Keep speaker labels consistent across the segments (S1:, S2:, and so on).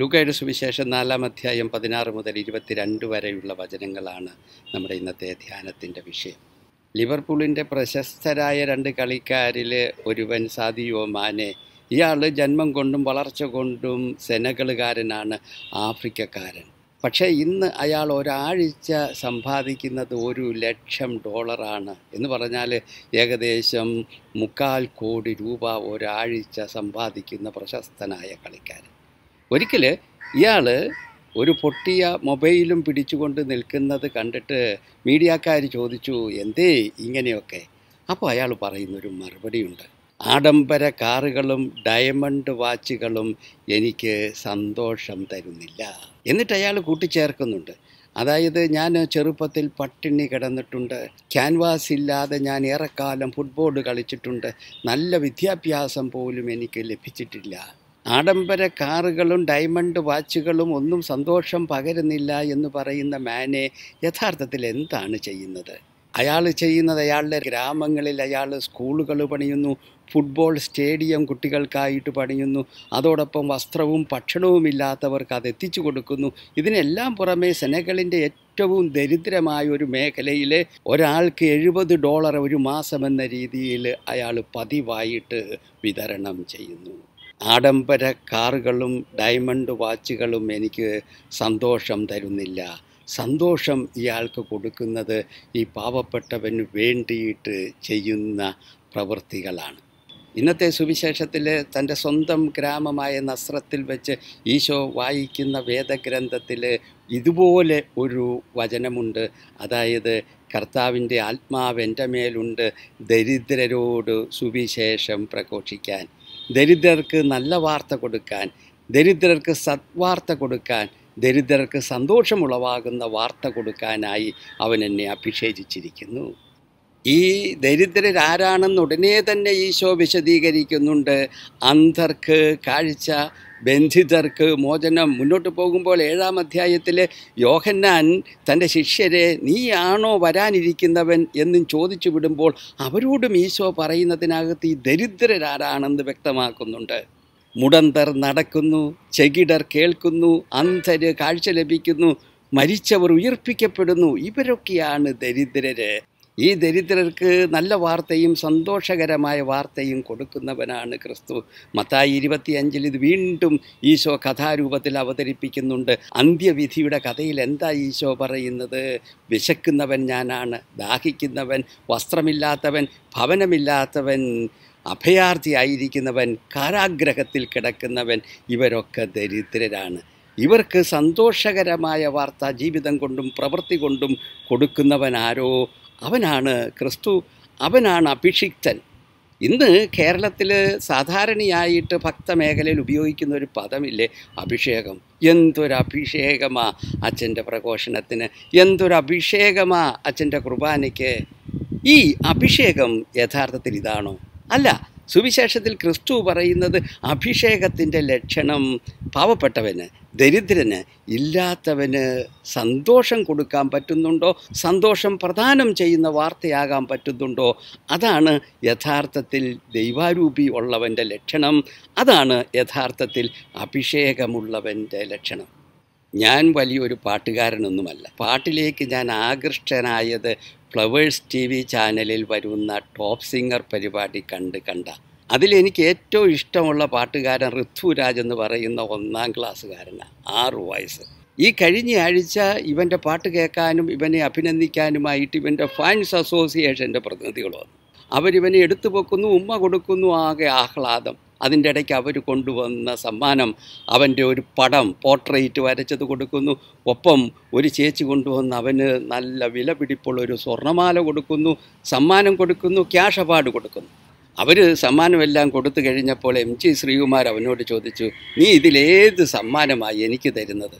S1: ലൂക്കയുടെ സുവിശേഷം നാലാം അധ്യായം പതിനാറ് മുതൽ ഇരുപത്തിരണ്ട് വരെയുള്ള വചനങ്ങളാണ് നമ്മുടെ ഇന്നത്തെ ധ്യാനത്തിൻ്റെ വിഷയം ലിവർപൂളിൻ്റെ പ്രശസ്തരായ രണ്ട് കളിക്കാരിൽ ഒരുവൻ സാദിയോ മാനെ ഇയാൾ ജന്മം കൊണ്ടും വളർച്ച കൊണ്ടും സെനകളുകാരനാണ് ആഫ്രിക്കക്കാരൻ പക്ഷേ ഇന്ന് അയാൾ ഒരാഴ്ച സമ്പാദിക്കുന്നത് ഒരു ലക്ഷം ഡോളറാണ് എന്ന് പറഞ്ഞാൽ ഏകദേശം മുക്കാൽ കോടി രൂപ ഒരാഴ്ച സമ്പാദിക്കുന്ന പ്രശസ്തനായ കളിക്കാരൻ ഒരിക്കൽ ഇയാൾ ഒരു പൊട്ടിയ മൊബൈലും പിടിച്ചുകൊണ്ട് നിൽക്കുന്നത് കണ്ടിട്ട് മീഡിയക്കാർ ചോദിച്ചു എന്തേ ഇങ്ങനെയൊക്കെ അപ്പോൾ അയാൾ പറയുന്നൊരു മറുപടിയുണ്ട് ആഡംബര കാറുകളും ഡയമണ്ട് വാച്ചുകളും എനിക്ക് സന്തോഷം തരുന്നില്ല എന്നിട്ട് അയാൾ കൂട്ടിച്ചേർക്കുന്നുണ്ട് അതായത് ഞാൻ ചെറുപ്പത്തിൽ പട്ടിണി കിടന്നിട്ടുണ്ട് ക്യാൻവാസ് ഇല്ലാതെ ഞാൻ ഏറെക്കാലം ഫുട്ബോൾ കളിച്ചിട്ടുണ്ട് നല്ല വിദ്യാഭ്യാസം പോലും എനിക്ക് ലഭിച്ചിട്ടില്ല ആഡംബര കാറുകളും ഡയമണ്ട് വാച്ചുകളും ഒന്നും സന്തോഷം പകരുന്നില്ല എന്ന് പറയുന്ന മാനെ യഥാർത്ഥത്തിൽ എന്താണ് ചെയ്യുന്നത് അയാൾ ചെയ്യുന്നത് അയാളുടെ ഗ്രാമങ്ങളിൽ അയാൾ സ്കൂളുകൾ പണിയുന്നു ഫുട്ബോൾ സ്റ്റേഡിയം കുട്ടികൾക്കായിട്ട് പണിയുന്നു അതോടൊപ്പം വസ്ത്രവും ഭക്ഷണവും ഇല്ലാത്തവർക്ക് അത് എത്തിച്ചു കൊടുക്കുന്നു ഇതിനെല്ലാം പുറമെ സെനകളിൻ്റെ ഏറ്റവും ദരിദ്രമായ ഒരു മേഖലയിൽ ഒരാൾക്ക് എഴുപത് ഡോളർ ഒരു മാസം എന്ന രീതിയിൽ അയാൾ പതിവായിട്ട് വിതരണം ചെയ്യുന്നു ആഡംബര കാറുകളും ഡയമണ്ട് വാച്ചുകളും എനിക്ക് സന്തോഷം തരുന്നില്ല സന്തോഷം ഇയാൾക്ക് കൊടുക്കുന്നത് ഈ പാവപ്പെട്ടവന് വേണ്ടിയിട്ട് ചെയ്യുന്ന പ്രവൃത്തികളാണ് ഇന്നത്തെ സുവിശേഷത്തിൽ തൻ്റെ സ്വന്തം ഗ്രാമമായ നസ്രത്തിൽ വെച്ച് ഈശോ വായിക്കുന്ന വേദഗ്രന്ഥത്തിൽ ഇതുപോലെ ഒരു വചനമുണ്ട് അതായത് കർത്താവിൻ്റെ ആത്മാവ് എൻ്റെ മേലുണ്ട് ദരിദ്രരോട് സുവിശേഷം പ്രഘോഷിക്കാൻ ദരിദ്രർക്ക് നല്ല വാർത്ത കൊടുക്കാൻ ദരിദ്രർക്ക് സത്വാർത്ത കൊടുക്കാൻ ദരിദ്രർക്ക് സന്തോഷമുളവാകുന്ന വാർത്ത കൊടുക്കാനായി അവൻ എന്നെ അഭിഷേചിച്ചിരിക്കുന്നു ഈ ദരിദ്രരാരാണെന്ന് ഉടനെ തന്നെ ഈശോ വിശദീകരിക്കുന്നുണ്ട് അന്ധർക്ക് കാഴ്ച ബന്ധിതർക്ക് മോചനം മുന്നോട്ട് പോകുമ്പോൾ ഏഴാം അധ്യായത്തിൽ യോഹന്നാൻ തൻ്റെ ശിഷ്യരെ നീയാണോ വരാനിരിക്കുന്നവൻ എന്നും ചോദിച്ചു വിടുമ്പോൾ അവരോടും ഈശോ പറയുന്നതിനകത്ത് ഈ ദരിദ്രരാരാണെന്ന് വ്യക്തമാക്കുന്നുണ്ട് മുടന്തർ നടക്കുന്നു ചെകിടർ കേൾക്കുന്നു അന്ധർ കാഴ്ച ലഭിക്കുന്നു മരിച്ചവർ ഉയർപ്പിക്കപ്പെടുന്നു ഇവരൊക്കെയാണ് ദരിദ്രര് ഈ ദരിദ്രർക്ക് നല്ല വാർത്തയും സന്തോഷകരമായ വാർത്തയും കൊടുക്കുന്നവനാണ് ക്രിസ്തു മത്തായി ഇരുപത്തിയഞ്ചിൽ ഇത് വീണ്ടും ഈശോ കഥാരൂപത്തിൽ അവതരിപ്പിക്കുന്നുണ്ട് അന്ത്യവിധിയുടെ കഥയിൽ എന്താ ഈശോ പറയുന്നത് വിശക്കുന്നവൻ ഞാനാണ് ദാഹിക്കുന്നവൻ വസ്ത്രമില്ലാത്തവൻ ഭവനമില്ലാത്തവൻ അഭയാർത്ഥിയായിരിക്കുന്നവൻ കാരാഗ്രഹത്തിൽ കിടക്കുന്നവൻ ഇവരൊക്കെ ദരിദ്രരാണ് ഇവർക്ക് സന്തോഷകരമായ വാർത്ത ജീവിതം കൊണ്ടും പ്രവൃത്തി കൊണ്ടും കൊടുക്കുന്നവനാരോ അവനാണ് ക്രിസ്തു അവനാണ് അഭിഷിക്തൻ ഇന്ന് കേരളത്തിൽ സാധാരണയായിട്ട് ഭക്തമേഖലയിൽ ഉപയോഗിക്കുന്ന ഒരു പദമില്ലേ അഭിഷേകം എന്തൊരു അഭിഷേകമാ അച്ഛൻ്റെ പ്രഘോഷണത്തിന് എന്തൊരു അഭിഷേകമാ അച്ഛൻ്റെ കുർബാനയ്ക്ക് ഈ അഭിഷേകം യഥാർത്ഥത്തിൽ ഇതാണോ അല്ല സുവിശേഷത്തിൽ ക്രിസ്തു പറയുന്നത് അഭിഷേകത്തിൻ്റെ ലക്ഷണം പാവപ്പെട്ടവന് ദരിദ്രന് ഇല്ലാത്തവന് സന്തോഷം കൊടുക്കാൻ പറ്റുന്നുണ്ടോ സന്തോഷം പ്രദാനം ചെയ്യുന്ന വാർത്തയാകാൻ പറ്റുന്നുണ്ടോ അതാണ് യഥാർത്ഥത്തിൽ ദൈവാരൂപി ഉള്ളവൻ്റെ ലക്ഷണം അതാണ് യഥാർത്ഥത്തിൽ അഭിഷേകമുള്ളവൻ്റെ ലക്ഷണം ഞാൻ വലിയൊരു പാട്ടുകാരനൊന്നുമല്ല പാട്ടിലേക്ക് ഞാൻ ആകൃഷ്ടനായത് ഫ്ലവേഴ്സ് ടി വി ചാനലിൽ വരുന്ന ടോപ്പ് സിംഗർ പരിപാടി കണ്ട് കണ്ടാണ് അതിലെനിക്ക് ഏറ്റവും ഇഷ്ടമുള്ള പാട്ടുകാരൻ ഋഥുരാജ് എന്ന് പറയുന്ന ഒന്നാം ക്ലാസ്സുകാരനാണ് ആറ് വയസ്സ് ഈ കഴിഞ്ഞ ആഴ്ച ഇവൻ്റെ പാട്ട് കേൾക്കാനും ഇവനെ അഭിനന്ദിക്കാനുമായിട്ട് ഇവൻ്റെ ഫാൻസ് അസോസിയേഷൻ്റെ പ്രതിനിധികൾ വന്നു അവരിവനെ എടുത്തു വെക്കുന്നു ഉമ്മ കൊടുക്കുന്നു ആകെ ആഹ്ലാദം അതിൻ്റെ ഇടയ്ക്ക് അവർ കൊണ്ടുവന്ന സമ്മാനം അവൻ്റെ ഒരു പടം പോർട്രേറ്റ് വരച്ചത് കൊടുക്കുന്നു ഒപ്പം ഒരു ചേച്ചി കൊണ്ടുവന്ന് അവന് നല്ല വില പിടിപ്പുള്ള ഒരു സ്വർണ്ണമാല കൊടുക്കുന്നു സമ്മാനം കൊടുക്കുന്നു ക്യാഷ് അവാർഡ് കൊടുക്കുന്നു അവർ സമ്മാനമെല്ലാം കൊടുത്തു കഴിഞ്ഞപ്പോൾ എം ജി ശ്രീകുമാർ അവനോട് ചോദിച്ചു നീ ഇതിലേത് സമ്മാനമായി എനിക്ക് തരുന്നത്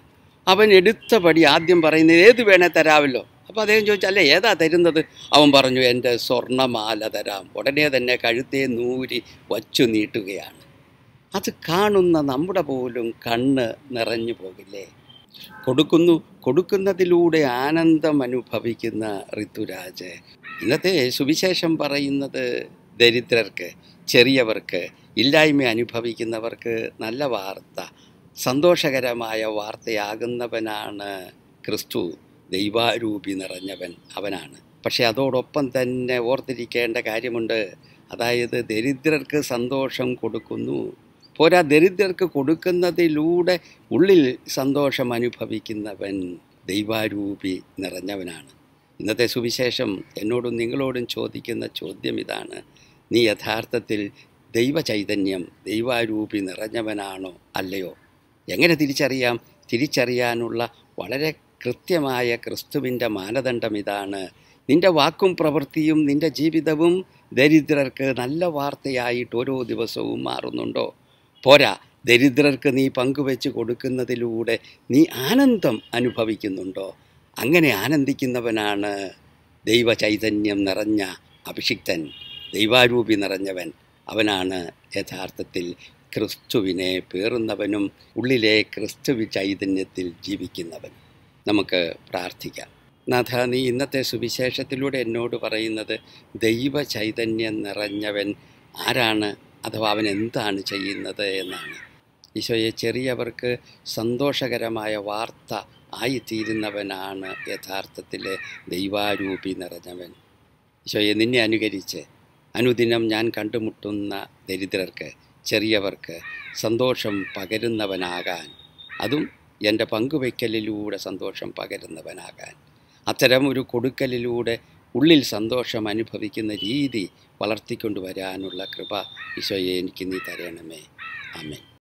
S1: അവൻ എടുത്ത പടി ആദ്യം പറയുന്നത് ഏത് വേണേ തരാമല്ലോ അപ്പോൾ അദ്ദേഹം ചോദിച്ചു അല്ലേ ഏതാ തരുന്നത് അവൻ പറഞ്ഞു എൻ്റെ സ്വർണ്ണമാല തരാം ഉടനെ തന്നെ കഴുത്തേ നൂരി വച്ചു നീട്ടുകയാണ് അത് കാണുന്ന നമ്മുടെ പോലും കണ്ണ് നിറഞ്ഞു പോകില്ലേ കൊടുക്കുന്നു കൊടുക്കുന്നതിലൂടെ ആനന്ദം അനുഭവിക്കുന്ന ഋതുരാജ് ഇന്നത്തെ സുവിശേഷം പറയുന്നത് ദരിദ്രർക്ക് ചെറിയവർക്ക് ഇല്ലായ്മ അനുഭവിക്കുന്നവർക്ക് നല്ല വാർത്ത സന്തോഷകരമായ വാർത്തയാകുന്നവനാണ് ക്രിസ്തു ദൈവാരൂപി നിറഞ്ഞവൻ അവനാണ് പക്ഷേ അതോടൊപ്പം തന്നെ ഓർത്തിരിക്കേണ്ട കാര്യമുണ്ട് അതായത് ദരിദ്രർക്ക് സന്തോഷം കൊടുക്കുന്നു പോരാ ദരിദ്രർക്ക് കൊടുക്കുന്നതിലൂടെ ഉള്ളിൽ സന്തോഷം അനുഭവിക്കുന്നവൻ ദൈവാരൂപി നിറഞ്ഞവനാണ് ഇന്നത്തെ സുവിശേഷം എന്നോടും നിങ്ങളോടും ചോദിക്കുന്ന ചോദ്യം ഇതാണ് നീ യഥാർത്ഥത്തിൽ ദൈവചൈതന്യം ദൈവാരൂപി നിറഞ്ഞവനാണോ അല്ലയോ എങ്ങനെ തിരിച്ചറിയാം തിരിച്ചറിയാനുള്ള വളരെ കൃത്യമായ ക്രിസ്തുവിൻ്റെ മാനദണ്ഡം ഇതാണ് നിൻ്റെ വാക്കും പ്രവൃത്തിയും നിൻ്റെ ജീവിതവും ദരിദ്രർക്ക് നല്ല വാർത്തയായിട്ട് ഓരോ ദിവസവും മാറുന്നുണ്ടോ പോരാ ദരിദ്രർക്ക് നീ പങ്കുവെച്ച് കൊടുക്കുന്നതിലൂടെ നീ ആനന്ദം അനുഭവിക്കുന്നുണ്ടോ അങ്ങനെ ആനന്ദിക്കുന്നവനാണ് ദൈവചൈതന്യം നിറഞ്ഞ അഭിഷിക്തൻ ദൈവാരൂപി നിറഞ്ഞവൻ അവനാണ് യഥാർത്ഥത്തിൽ ക്രിസ്തുവിനെ പേറുന്നവനും ഉള്ളിലെ ക്രിസ്തുവി ചൈതന്യത്തിൽ ജീവിക്കുന്നവൻ നമുക്ക് പ്രാർത്ഥിക്കാം നാഥ നീ ഇന്നത്തെ സുവിശേഷത്തിലൂടെ എന്നോട് പറയുന്നത് ദൈവ ചൈതന്യം നിറഞ്ഞവൻ ആരാണ് അഥവാ അവൻ എന്താണ് ചെയ്യുന്നത് എന്നാണ് ഈശോയെ ചെറിയവർക്ക് സന്തോഷകരമായ വാർത്ത ആയിത്തീരുന്നവനാണ് യഥാർത്ഥത്തിലെ ദൈവാരൂപി നിറഞ്ഞവൻ ഈശോയെ നിന്നെ അനുകരിച്ച് അനുദിനം ഞാൻ കണ്ടുമുട്ടുന്ന ദരിദ്രർക്ക് ചെറിയവർക്ക് സന്തോഷം പകരുന്നവനാകാൻ അതും എൻ്റെ പങ്കുവയ്ക്കലിലൂടെ സന്തോഷം പകരുന്നവനാകാൻ അത്തരം ഒരു കൊടുക്കലിലൂടെ ഉള്ളിൽ സന്തോഷം അനുഭവിക്കുന്ന രീതി വളർത്തിക്കൊണ്ടുവരാനുള്ള കൃപ ഈശോയെ എനിക്ക് നീ തരണമേ ആമേൻ